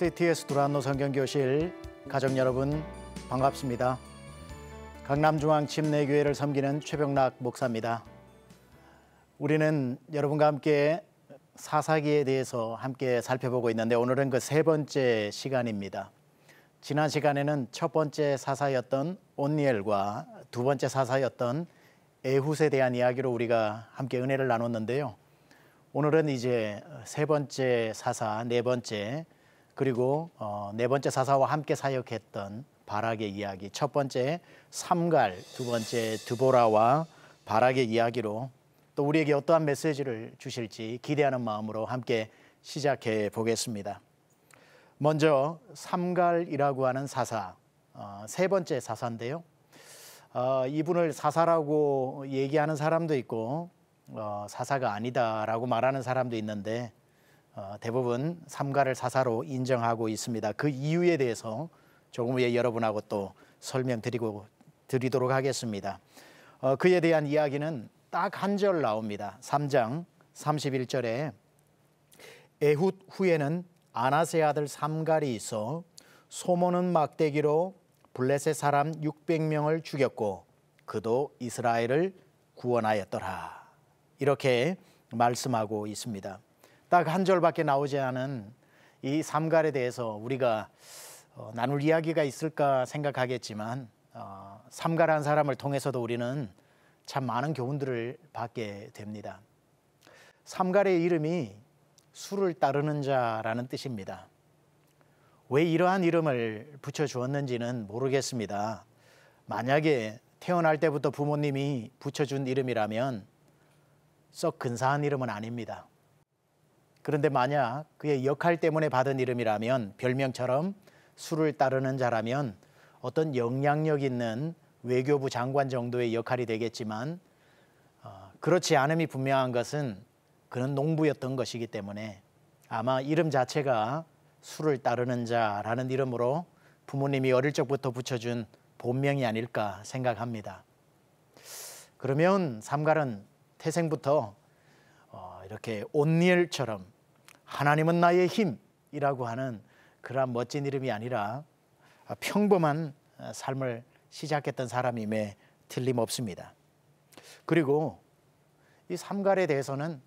CTS 두란노 성경교실 가정 여러분 반갑습니다. 강남중앙 침례교회를 섬기는 최병락 목사입니다. 우리는 여러분과 함께 사사기에 대해서 함께 살펴보고 있는데 오늘은 그 세 번째 시간입니다. 지난 시간에는 첫 번째 사사였던 온니엘과 두 번째 사사였던 에훗에 대한 이야기로 우리가 함께 은혜를 나눴는데요. 오늘은 이제 세 번째 사사, 네 번째 그리고 어, 네 번째 사사와 함께 사역했던 바락의 이야기 첫 번째 삼갈 두 번째 드보라와 바락의 이야기로 또 우리에게 어떠한 메시지를 주실지 기대하는 마음으로 함께 시작해 보겠습니다. 먼저 삼갈이라고 하는 사사 어, 세 번째 사사인데요. 어, 이분을 사사라고 얘기하는 사람도 있고 어, 사사가 아니다라고 말하는 사람도 있는데 어, 대부분 삼가를 사사로 인정하고 있습니다. 그 이유에 대해서 조금 후에 여러분하고 또 설명드리고 드리도록 하겠습니다. 어, 그에 대한 이야기는 딱 한 절 나옵니다. 3장 31절에 에훗 후에는 아나세 아들 삼갈이 있어 소모는 막대기로 블레셋 사람 600명을 죽였고 그도 이스라엘을 구원하였더라. 이렇게 말씀하고 있습니다. 딱한 절밖에 나오지 않은 이 삼갈에 대해서 우리가 어, 나눌 이야기가 있을까 생각하겠지만 어, 삼갈한 사람을 통해서도 우리는 참 많은 교훈들을 받게 됩니다. 삼갈의 이름이 술을 따르는 자라는 뜻입니다. 왜 이러한 이름을 붙여 주었는지는 모르겠습니다. 만약에 태어날 때부터 부모님이 붙여준 이름이라면 썩 근사한 이름은 아닙니다. 그런데 만약 그의 역할 때문에 받은 이름이라면 별명처럼 술을 따르는 자라면 어떤 영향력 있는 외교부 장관 정도의 역할이 되겠지만 어, 그렇지 않음이 분명한 것은 그는 농부였던 것이기 때문에 아마 이름 자체가 술을 따르는 자라는 이름으로 부모님이 어릴 적부터 붙여준 본명이 아닐까 생각합니다. 그러면 삼갈은 태생부터 어, 이렇게 온니엘처럼 하나님은 나의 힘이라고 하는 그러한 멋진 이름이 아니라 평범한 어, 삶을 시작했던 사람임에 틀림없습니다. 그리고 이 삼갈에 대해서는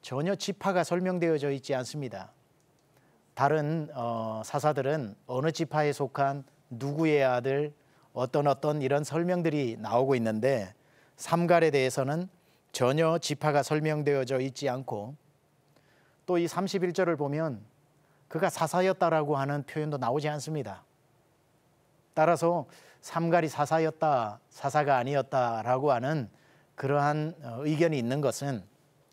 전혀 지파가 설명되어져 있지 않습니다. 다른 어, 사사들은 어느 지파에 속한 누구의 아들 어떤 어떤 이런 설명들이 나오고 있는데 삼갈에 대해서는 전혀 지파가 설명되어져 있지 않고 또 이 31절을 보면 그가 사사였다라고 하는 표현도 나오지 않습니다. 따라서 삼갈이 사사였다, 사사가 아니었다라고 하는 그러한 어, 의견이 있는 것은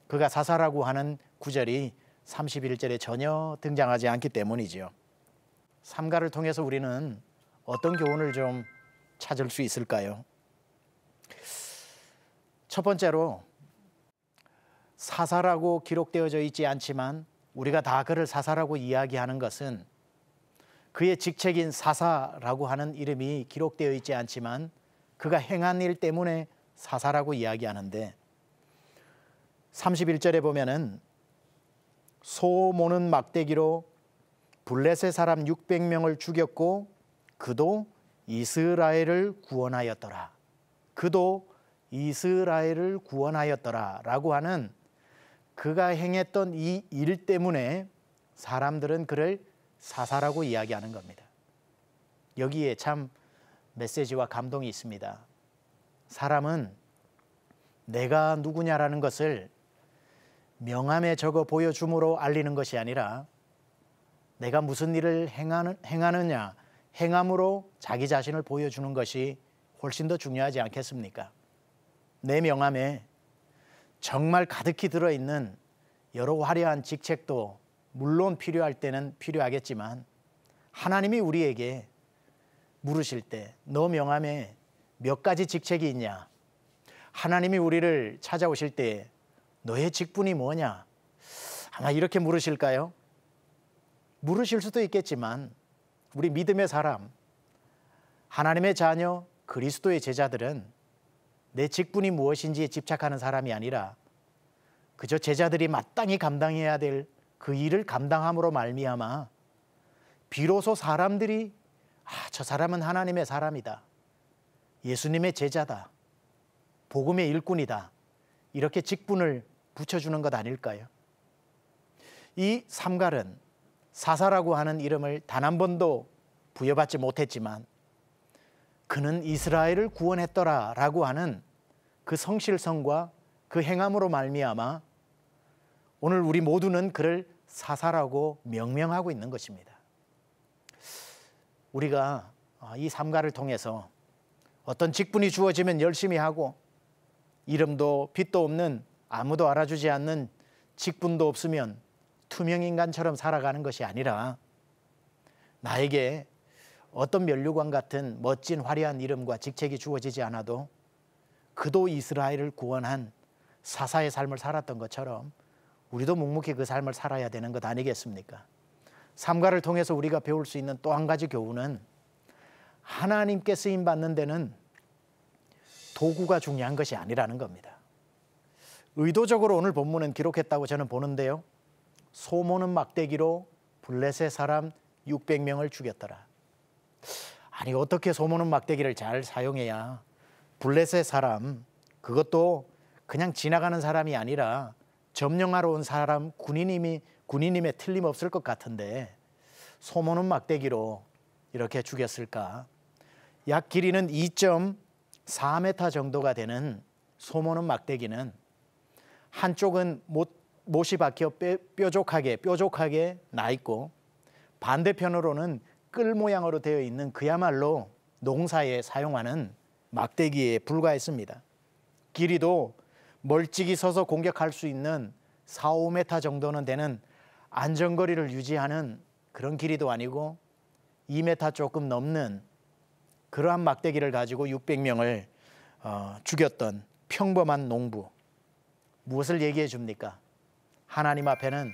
그가 사사라고 하는 구절이 31절에 전혀 등장하지 않기 때문이지요. 삼가를 통해서 우리는 어떤 교훈을 좀 찾을 수 있을까요? 첫 번째로 사사라고 기록되어져 있지 않지만 우리가 다 그를 사사라고 이야기하는 것은 그의 직책인 사사라고 하는 이름이 기록되어 있지 않지만 그가 행한 일 때문에 사사라고 이야기하는데 31절에 보면은 소 모는 막대기로 블레셋 사람 600명을 죽였고 그도 이스라엘을 구원하였더라. 그도 이스라엘을 구원하였더라라고 하는 그가 행했던 이 일 때문에 사람들은 그를 사사라고 이야기하는 겁니다. 여기에 참 메시지와 감동이 있습니다. 사람은 내가 누구냐라는 것을 명함에 적어 보여줌으로 알리는 것이 아니라 내가 무슨 일을 행하는, 행하느냐 행함으로 자기 자신을 보여주는 것이 훨씬 더 중요하지 않겠습니까? 내 명함에 정말 가득히 들어있는 여러 화려한 직책도 물론 필요할 때는 필요하겠지만 하나님이 우리에게 물으실 때 너 명함에 몇 가지 직책이 있냐? 하나님이 우리를 찾아오실 때 너의 직분이 뭐냐? 아마 이렇게 물으실까요? 물으실 수도 있겠지만 우리 믿음의 사람, 하나님의 자녀, 그리스도의 제자들은 내 직분이 무엇인지에 집착하는 사람이 아니라 그저 제자들이 마땅히 감당해야 될 그 일을 감당함으로 말미암아 비로소 사람들이 아, 저 사람은 하나님의 사람이다. 예수님의 제자다. 복음의 일꾼이다. 이렇게 직분을 붙여주는 것 아닐까요? 이 삼갈은 사사라고 하는 이름을 단 한 번도 부여받지 못했지만 그는 이스라엘을 구원했더라 라고 하는 그 성실성과 그 행함으로 말미암아 오늘 우리 모두는 그를 사사라고 명명하고 있는 것입니다. 우리가 아, 이 삼가를 통해서 어떤 직분이 주어지면 열심히 하고 이름도 빛도 없는 아무도 알아주지 않는 직분도 없으면 투명 인간처럼 살아가는 것이 아니라 나에게 어떤 면류관 같은 멋진 화려한 이름과 직책이 주어지지 않아도 그도 이스라엘을 구원한 사사의 삶을 살았던 것처럼 우리도 묵묵히 그 삶을 살아야 되는 것 아니겠습니까? 삼가를 통해서 우리가 배울 수 있는 또 한 가지 교훈은 하나님께 쓰임 받는 데는 도구가 중요한 것이 아니라는 겁니다. 의도적으로 오늘 본문은 기록했다고 저는 보는데요. 소모는 막대기로 블레셋 사람 600명을 죽였더라. 아니 어떻게 소모는 막대기를 잘 사용해야 블레셋 사람 그것도 그냥 지나가는 사람이 아니라 점령하러 온 사람 군인임이군인임에 틀림없을 것 같은데 소모는 막대기로 이렇게 죽였을까? 약 길이는 2.4m 정도가 되는 소모는 막대기는 한쪽은 못, 못이 박혀 뾰, 뾰족하게 뾰족하게 나 있고 반대편으로는 끌 모양으로 되어 있는 그야말로 농사에 사용하는 막대기에 불과했습니다. 길이도 멀찍이 서서 공격할 수 있는 4, 5m 정도는 되는 안전거리를 유지하는 그런 길이도 아니고 2m 조금 넘는 그러한 막대기를 가지고 600명을 어, 죽였던 평범한 농부. 무엇을 얘기해 줍니까? 하나님 앞에는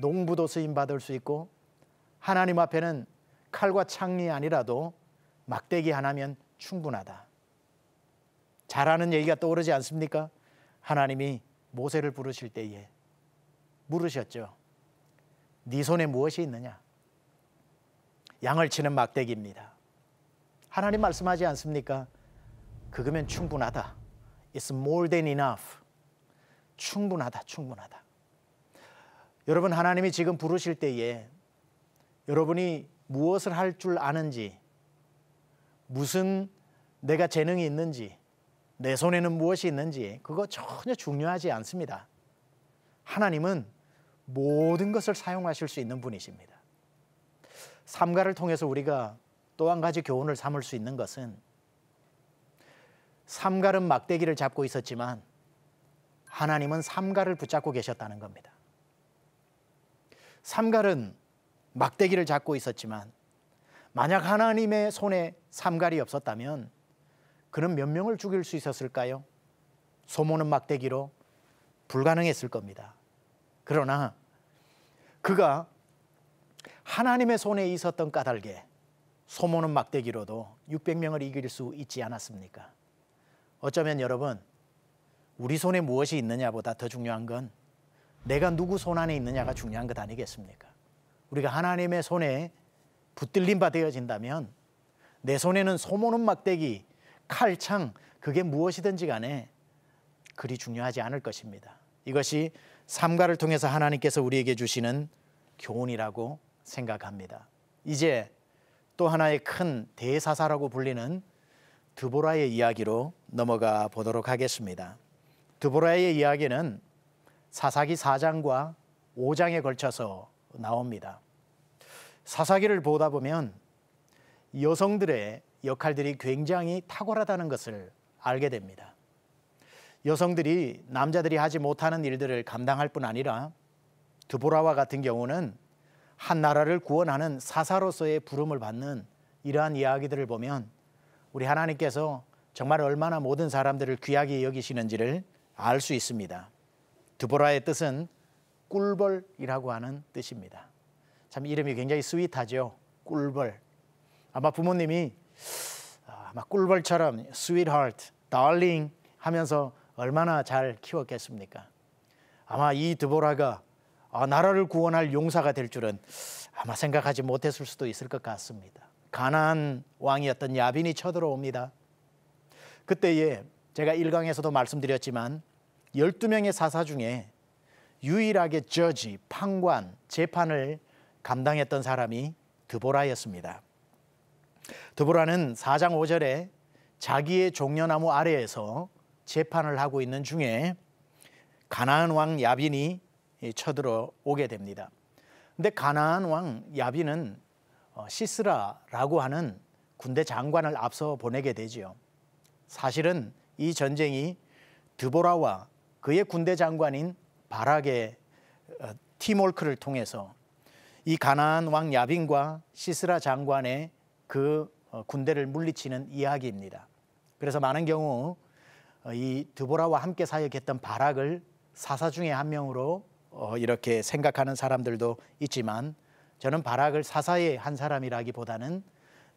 농부도 쓰임받을 수 있고 하나님 앞에는 칼과 창이 아니라도 막대기 하나면 충분하다. 잘하는 얘기가 떠오르지 않습니까? 하나님이 모세를 부르실 때에 물으셨죠. 네 손에 무엇이 있느냐? 양을 치는 막대기입니다. 하나님 말씀하지 않습니까? 그거면 충분하다. It's more than enough. 충분하다, 충분하다. 여러분 하나님이 지금 부르실 때에 여러분이 무엇을 할 줄 아는지 무슨 내가 재능이 있는지 내 손에는 무엇이 있는지 그거 전혀 중요하지 않습니다. 하나님은 모든 것을 사용하실 수 있는 분이십니다. 삼가를 통해서 우리가 또 한 가지 교훈을 삼을 수 있는 것은 삼갈은 막대기를 잡고 있었지만 하나님은 삼갈을 붙잡고 계셨다는 겁니다. 삼갈은 막대기를 잡고 있었지만 만약 하나님의 손에 삼갈이 없었다면 그는 몇 명을 죽일 수 있었을까요? 소모는 막대기로 불가능했을 겁니다. 그러나 그가 하나님의 손에 있었던 까닭에 소모는 막대기로도 600명을 이길 수 있지 않았습니까? 어쩌면 여러분, 우리 손에 무엇이 있느냐보다 더 중요한 건 내가 누구 손 안에 있느냐가 중요한 것 아니겠습니까? 우리가 하나님의 손에 붙들림 바되진다면내 손에는 소모는 막대기 칼, 창, 그게 무엇이든지 간에 그리 중요하지 않을 것입니다. 이것이 삼가를 통해서 하나님께서 우리에게 주시는 교훈이라고 생각합니다. 이제 또 하나의 큰 대사사라고 불리는 드보라의 이야기로 넘어가 보도록 하겠습니다. 드보라의 이야기는 사사기 4장과 5장에 걸쳐서 나옵니다. 사사기를 보다 보면 여성들의 역할들이 굉장히 탁월하다는 것을 알게 됩니다. 여성들이 남자들이 하지 못하는 일들을 감당할 뿐 아니라 드보라와 같은 경우는 한 나라를 구원하는 사사로서의 부름을 받는 이러한 이야기들을 보면 우리 하나님께서 정말 얼마나 모든 사람들을 귀하게 여기시는지를 알 수 있습니다. 드보라의 뜻은 꿀벌이라고 하는 뜻입니다. 참 이름이 굉장히 스윗하죠. 꿀벌. 아마 부모님이 아, 아마 꿀벌처럼 sweetheart, darling 하면서 얼마나 잘 키웠겠습니까? 아마 이 드보라가 아, 나라를 구원할 용사가 될 줄은 아마 생각하지 못했을 수도 있을 것 같습니다. 가나 왕이었던 야빈이 쳐들어옵니다. 그때에 제가 1강에서도 말씀드렸지만 12명의 사사 중에 유일하게 저지, 판관, 재판을 감당했던 사람이 드보라였습니다. 드보라는 4장 5절에 자기의 종려나무 아래에서 재판을 하고 있는 중에 가나안 왕 야빈이 쳐들어오게 됩니다. 근데 가나안 왕 야빈은 어, 시스라라고 하는 군대 장관을 앞서 보내게 되지요. 사실은 이 전쟁이 드보라와 그의 군대 장관인 바락의 어, 티몰크를 통해서 이 가나안 왕 야빈과 시스라 장관의 그 어, 군대를 물리치는 이야기입니다. 그래서 많은 경우 어, 이 드보라와 함께 사역했던 바락을 사사 중에 한 명으로 어, 이렇게 생각하는 사람들도 있지만 저는 바락을 사사의 한 사람이라기보다는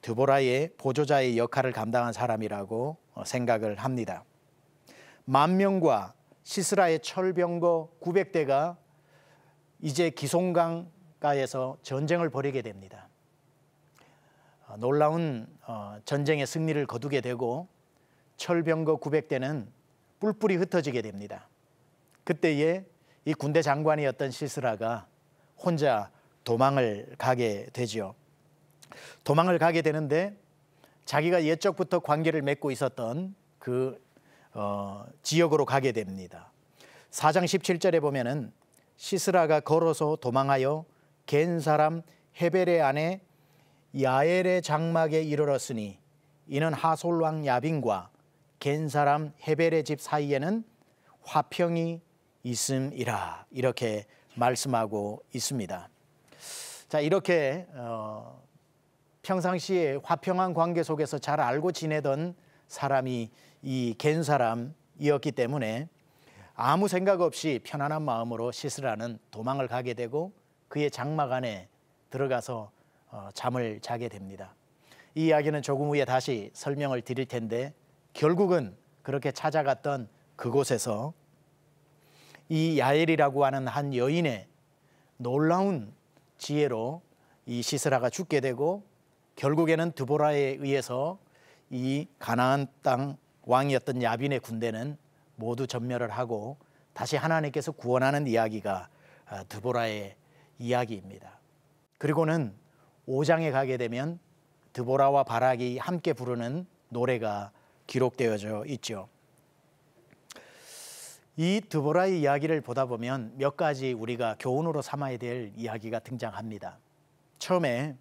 드보라의 보조자의 역할을 감당한 사람이라고 생각을 합니다. 만 명과 시스라의 철병거 900대가 이제 기송강가에서 전쟁을 벌이게 됩니다. 아, 놀라운 어, 전쟁의 승리를 거두게 되고 철병거 900대는 뿔뿔이 흩어지게 됩니다. 그때에 이 군대 장관이었던 시스라가 혼자 도망을 가게 되지요. 도망을 가게 되는데 자기가 옛적부터 관계를 맺고 있었던 그 어, 지역으로 가게 됩니다. 4장 17절에 보면은 시스라가 걸어서 도망하여 겐 사람 헤벨의 아내 야엘의 장막에 이르렀으니 이는 하솔왕 야빈과 겐사람 헤벨의 집 사이에는 화평이 있음이라 이렇게 말씀하고 있습니다. 자 이렇게 어, 평상시에 화평한 관계 속에서 잘 알고 지내던 사람이 이겐 사람이었기 때문에 아무 생각 없이 편안한 마음으로 시스라는 도망을 가게 되고 그의 장막 안에 들어가서 어, 잠을 자게 됩니다. 이 이야기는 조금 후에 다시 설명을 드릴 텐데 결국은 그렇게 찾아갔던 그곳에서 이 야엘이라고 하는 한 여인의 놀라운 지혜로 이 시스라가 죽게 되고 결국에는 드보라에 의해서 이 가나안 땅 왕이었던 야빈의 군대는 모두 전멸을 하고 다시 하나님께서 구원하는 이야기가 어, 드보라의 이야기입니다. 그리고는 5장에 가게 되면 드보라와 바락이 함께 부르는 노래가 기록되어져 있죠. 이 드보라의 이야기를 보다 보면 몇 가지 우리가 교훈으로 삼아야 될 이야기가 등장합니다. 처음에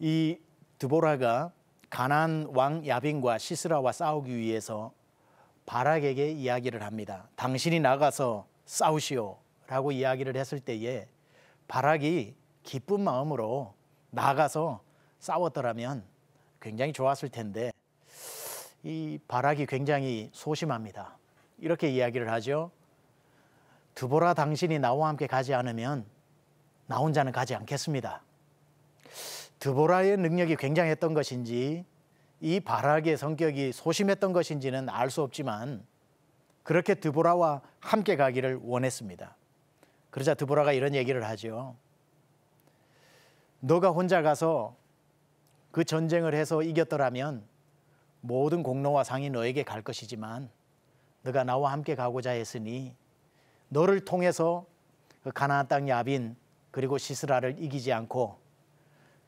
이 드보라가 가난 왕 야빈과 시스라와 싸우기 위해서 바락에게 이야기를 합니다. 당신이 나가서 싸우시오라고 이야기를 했을 때에 바락이 기쁜 마음으로 나가서 싸웠더라면 굉장히 좋았을 텐데 이 바락이 굉장히 소심합니다. 이렇게 이야기를 하죠. 두보라 당신이 나와 함께 가지 않으면 나 혼자는 가지 않겠습니다. 드보라의 능력이 굉장했던 것인지 이 바락의 성격이 소심했던 것인지는 알 수 없지만 그렇게 드보라와 함께 가기를 원했습니다. 그러자 드보라가 이런 얘기를 하죠. 너가 혼자 가서 그 전쟁을 해서 이겼더라면 모든 공로와 상이 너에게 갈 것이지만 너가 나와 함께 가고자 했으니 너를 통해서 그 가나안 땅 야빈 그리고 시스라를 이기지 않고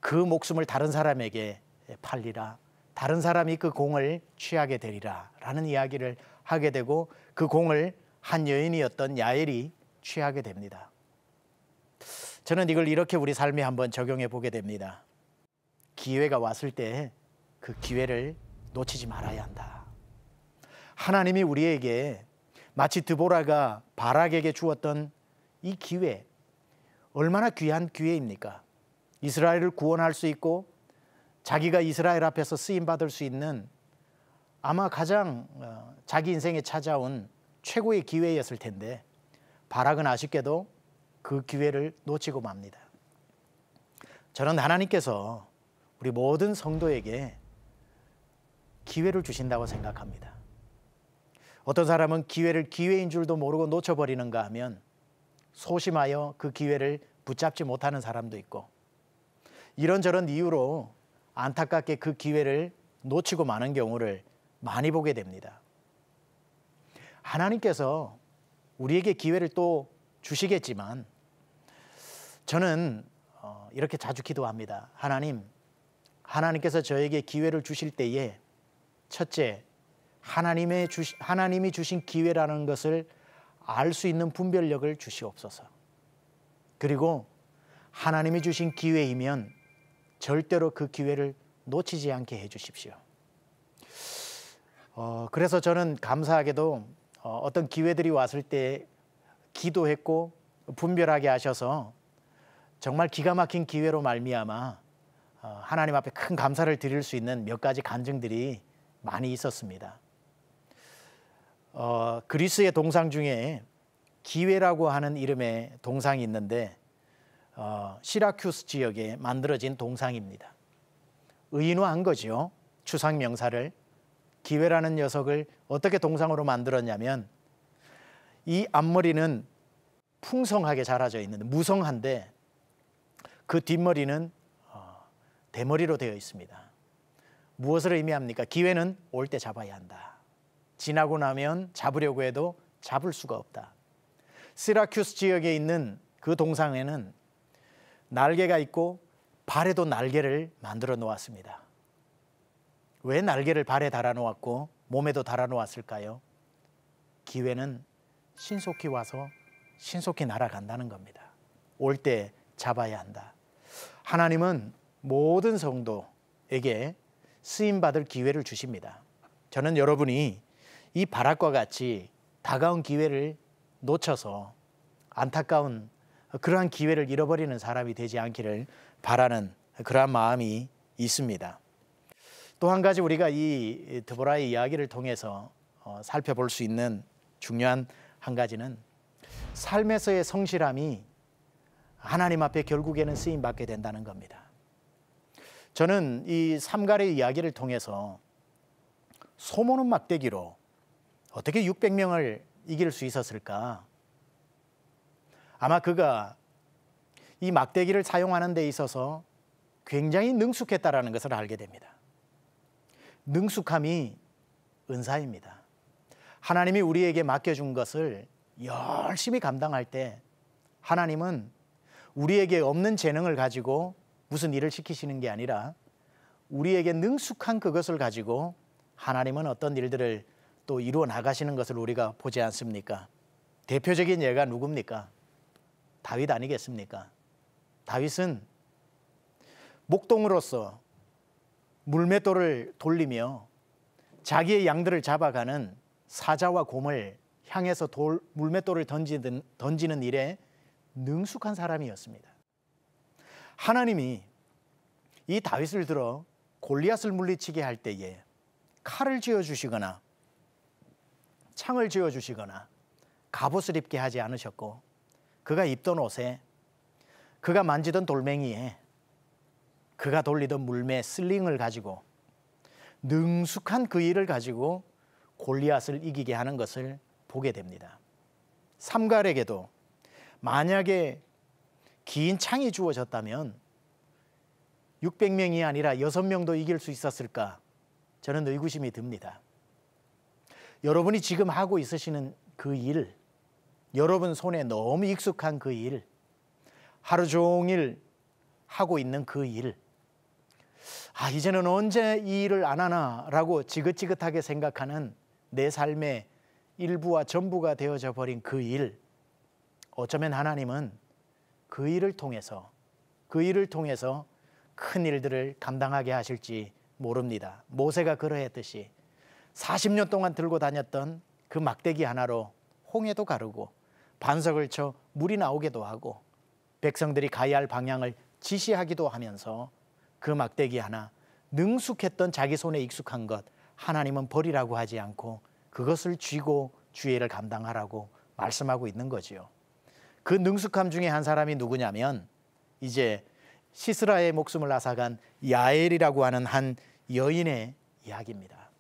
그 목숨을 다른 사람에게 팔리라 다른 사람이 그 공을 취하게 되리라라는 이야기를 하게 되고 그 공을 한 여인이었던 야엘이 취하게 됩니다. 저는 이걸 이렇게 우리 삶에 한번 적용해 보게 됩니다. 기회가 왔을 때 그 기회를 놓치지 말아야 한다. 하나님이 우리에게 마치 드보라가 바락에게 주었던 이 기회, 얼마나 귀한 기회입니까? 이스라엘을 구원할 수 있고 자기가 이스라엘 앞에서 쓰임 받을 수 있는 아마 가장 어, 자기 인생에 찾아온 최고의 기회였을 텐데 바락은 아쉽게도 그 기회를 놓치고 맙니다. 저는 하나님께서 우리 모든 성도에게 기회를 주신다고 생각합니다. 어떤 사람은 기회를 기회인 줄도 모르고 놓쳐버리는가 하면 소심하여 그 기회를 붙잡지 못하는 사람도 있고 이런저런 이유로 안타깝게 그 기회를 놓치고 마는 경우를 많이 보게 됩니다. 하나님께서 우리에게 기회를 또 주시겠지만 저는 어, 이렇게 자주 기도합니다. 하나님, 하나님께서 저에게 기회를 주실 때에 첫째, 하나님의 주시, 하나님이 주신 기회라는 것을 알 수 있는 분별력을 주시옵소서. 그리고 하나님이 주신 기회이면 절대로 그 기회를 놓치지 않게 해주십시오. 어, 그래서 저는 감사하게도 어, 떤 기회들이 왔을 때 기도했고 분별하게 하셔서 정말 기가 막힌 기회로 말미암아 어, 하나님 앞에 큰 감사를 드릴 수 있는 몇 가지 간증들이 많이 있었습니다. 어, 그리스의 동상 중에 기회라고 하는 이름의 동상이 있는데 어, 시라큐스 지역에 만들어진 동상입니다. 의인화한 거지 추상 명사를 기회라는 녀석을 어떻게 동상으로 만들었냐면 이 앞머리는 풍성하게 자라져 있는데 무성한데 그 뒷머리는 어, 대머리로 되어 있습니다. 무엇을 의미합니까? 기회는 올 때 잡아야 한다. 지나고 나면 잡으려고 해도 잡을 수가 없다. 시라큐스 지역에 있는 그 동상에는 날개가 있고 발에도 날개를 만들어 놓았습니다. 왜 날개를 발에 달아 놓았고 몸에도 달아 놓았을까요? 기회는 신속히 와서 신속히 날아간다는 겁니다. 올때 잡아야 한다. 하나님은 모든 성도에게 쓰임받을 기회를 주십니다. 저는 여러분이 이 바락과 같이 다가온 기회를 놓쳐서 안타까운 그러한 기회를 잃어버리는 사람이 되지 않기를 바라는 그러한 마음이 있습니다. 또 한 가지 우리가 이 드보라의 이야기를 통해서 어, 살펴볼 수 있는 중요한 한 가지는 삶에서의 성실함이 하나님 앞에 결국에는 쓰임 받게 된다는 겁니다. 저는 이 삼갈의 이야기를 통해서 소모는 막대기로 어떻게 600명을 이길 수 있었을까? 아마 그가 이 막대기를 사용하는 데 있어서 굉장히 능숙했다라는 것을 알게 됩니다. 능숙함이 은사입니다. 하나님이 우리에게 맡겨준 것을 열심히 감당할 때 하나님은 우리에게 없는 재능을 가지고 무슨 일을 시키시는 게 아니라 우리에게 능숙한 그것을 가지고 하나님은 어떤 일들을 또 이루어 나가시는 것을 우리가 보지 않습니까? 대표적인 예가 누굽니까? 다윗 아니겠습니까? 다윗은 목동으로서 물맷돌을 돌리며 자기의 양들을 잡아가는 사자와 곰을 향해서 돌, 물맷돌을 던지는, 던지는 일에 능숙한 사람이었습니다. 하나님이 이 다윗을 들어 골리앗을 물리치게 할 때에 칼을 쥐어 주시거나 창을 쥐어 주시거나 갑옷을 입게 하지 않으셨고 그가 입던 옷에 그가 만지던 돌멩이에 그가 돌리던 물매 슬링을 가지고 능숙한 그 일을 가지고 골리앗을 이기게 하는 것을 보게 됩니다. 삼갈에게도 만약에 긴 창이 주어졌다면 600명이 아니라 6명도 이길 수 있었을까? 저는 의구심이 듭니다. 여러분이 지금 하고 있으시는 그 일, 여러분 손에 너무 익숙한 그 일, 하루 종일 하고 있는 그 일, 아, 이제는 언제 이 일을 안 하나라고 지긋지긋하게 생각하는 내 삶의 일부와 전부가 되어져 버린 그 일, 어쩌면 하나님은 그 일을 통해서 그 일을 통해서 큰 일들을 감당하게 하실지 모릅니다. 모세가 그러했듯이 40년 동안 들고 다녔던 그 막대기 하나로 홍해도 가르고 반석을 쳐 물이 나오게도 하고 백성들이 가야 할 방향을 지시하기도 하면서 그 막대기 하나 능숙했던 자기 손에 익숙한 것 하나님은 버리라고 하지 않고 그것을 쥐고 주의를 감당하라고 말씀하고 있는 거지요. 그 능숙함 중에 한 사람이 누구냐면 이제 시스라의 목숨을 앗아간 야엘이라고 하는 한 여인의 이야기입니다.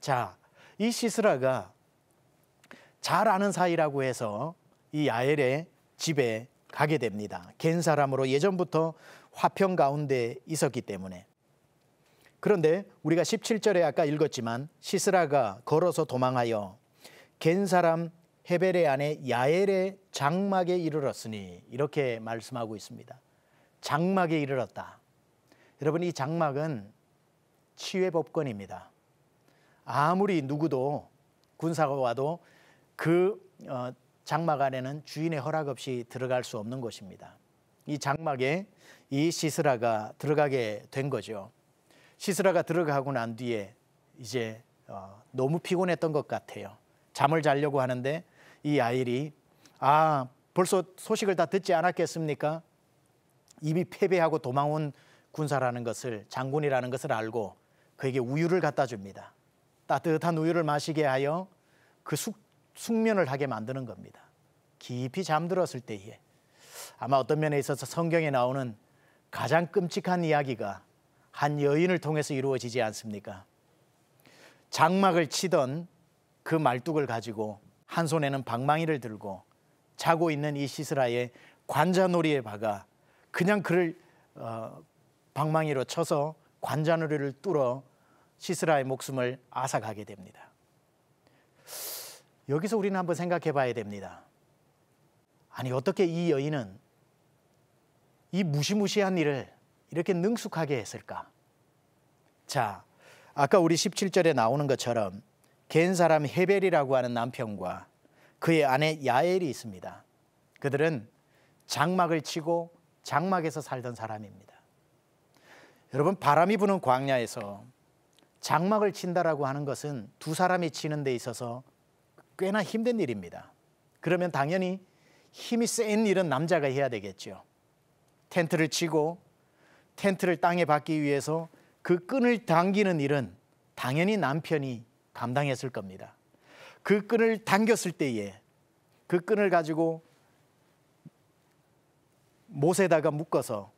자, 이 시스라가 잘 아는 사이라고 해서 이 야엘의 집에 가게 됩니다. 겐 사람으로 예전부터 화평 가운데 있었기 때문에. 그런데 우리가 17절에 아까 읽었지만 시스라가 걸어서 도망하여 겐 사람 헤벨의 아내 야엘의 장막에 이르렀으니 이렇게 말씀하고 있습니다. 장막에 이르렀다. 여러분 이 장막은 치외 법권입니다. 아무리 누구도 군사가 와도 그 어, 장막 안에는 주인의 허락 없이 들어갈 수 없는 곳입니다. 이 장막에 이 시스라가 들어가게 된 거죠. 시스라가 들어가고 난 뒤에 이제 어, 너무 피곤했던 것 같아요. 잠을 자려고 하는데 이아일이아 벌써 소식을 다 듣지 않았겠습니까? 이미 패배하고 도망온 군사라는 것을 장군이라는 것을 알고 그에게 우유를 갖다 줍니다. 따뜻한 우유를 마시게 하여 그 숙, 숙면을 하게 만드는 겁니다. 깊이 잠들었을 때에 아마 어떤 면에 있어서 성경에 나오는 가장 끔찍한 이야기가 한 여인을 통해서 이루어지지 않습니까? 장막을 치던 그 말뚝을 가지고 한 손에는 방망이를 들고 자고 있는 이 시스라의 관자놀이에 박아 그냥 그를 어, 방망이로 쳐서 관자놀이를 뚫어 시스라의 목숨을 앗아가게 됩니다. 여기서 우리는 한번 생각해 봐야 됩니다. 아니 어떻게 이 여인은 이 무시무시한 일을 이렇게 능숙하게 했을까? 자, 아까 우리 17절에 나오는 것처럼 겐 사람 헤벨이라고 하는 남편과 그의 아내 야엘이 있습니다. 그들은 장막을 치고 장막에서 살던 사람입니다. 여러분 바람이 부는 광야에서 장막을 친다라고 하는 것은 두 사람이 치는 데 있어서 꽤나 힘든 일입니다. 그러면 당연히 힘이 센 일은 남자가 해야 되겠죠. 텐트를 치고 텐트를 땅에 박기 위해서 그 끈을 당기는 일은 당연히 남편이 감당했을 겁니다. 그 끈을 당겼을 때에 그 끈을 가지고 못에다가 묶어서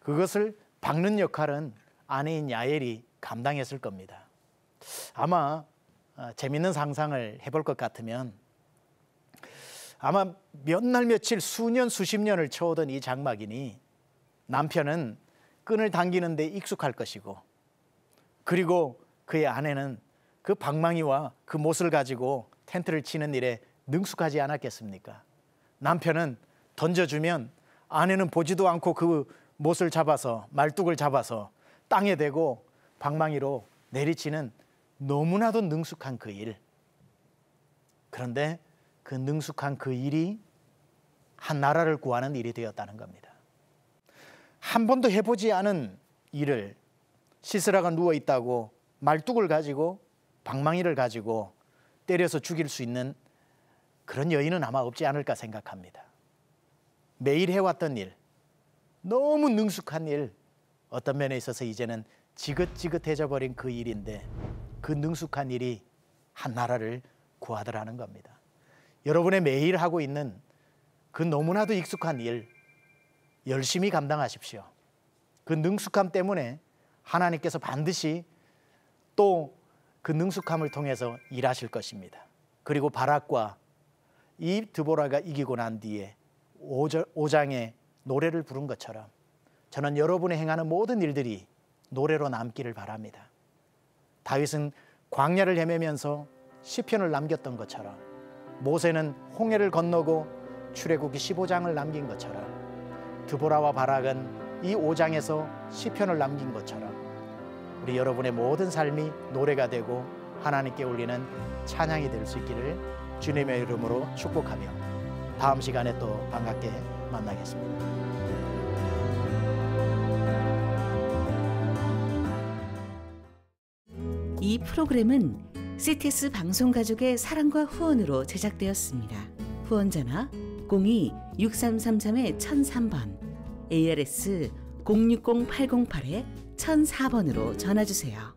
그것을 박는 역할은 아내인 야엘이 감당했을 겁니다. 아마 어, 재밌는 상상을 해볼 것 같으면 아마 몇 날 며칠 수년 수십 년을 쳐오던 이 장막이니 남편은 끈을 당기는데 익숙할 것이고 그리고 그의 아내는 그 방망이와 그 못을 가지고 텐트를 치는 일에 능숙하지 않았겠습니까? 남편은 던져주면 아내는 보지도 않고 그 못을 잡아서 말뚝을 잡아서 땅에 대고 방망이로 내리치는 너무나도 능숙한 그 일. 그런데 그 능숙한 그 일이 한 나라를 구하는 일이 되었다는 겁니다. 한 번도 해보지 않은 일을 시스라가 누워 있다고 말뚝을 가지고 방망이를 가지고 때려서 죽일 수 있는 그런 여인은 아마 없지 않을까 생각합니다. 매일 해왔던 일, 너무 능숙한 일, 어떤 면에 있어서 이제는 지긋지긋해져 버린 그 일인데 그 능숙한 일이 한 나라를 구하더라는 겁니다. 여러분의 매일 하고 있는 그 너무나도 익숙한 일, 열심히 감당하십시오. 그 능숙함 때문에 하나님께서 반드시 또그 능숙함을 통해서 일하실 것입니다. 그리고 바락과 이 드보라가 이기고 난 뒤에 5장에 노래를 부른 것처럼 저는 여러분의 행하는 모든 일들이 노래로 남기를 바랍니다. 다윗은 광야를 헤매면서 시편을 남겼던 것처럼 모세는 홍해를 건너고 출애굽기 15장을 남긴 것처럼 드보라와 바락은 이 5장에서 시편을 남긴 것처럼 우리 여러분의 모든 삶이 노래가 되고 하나님께 올리는 찬양이 될 수 있기를 주님의 이름으로 축복하며 다음 시간에 또 반갑게 만나겠습니다. 이 프로그램은 CTS 방송 가족의 사랑과 후원으로 제작되었습니다. 후원전화 02-6333-1003번 ARS 060808에 1004번으로 전화 주세요.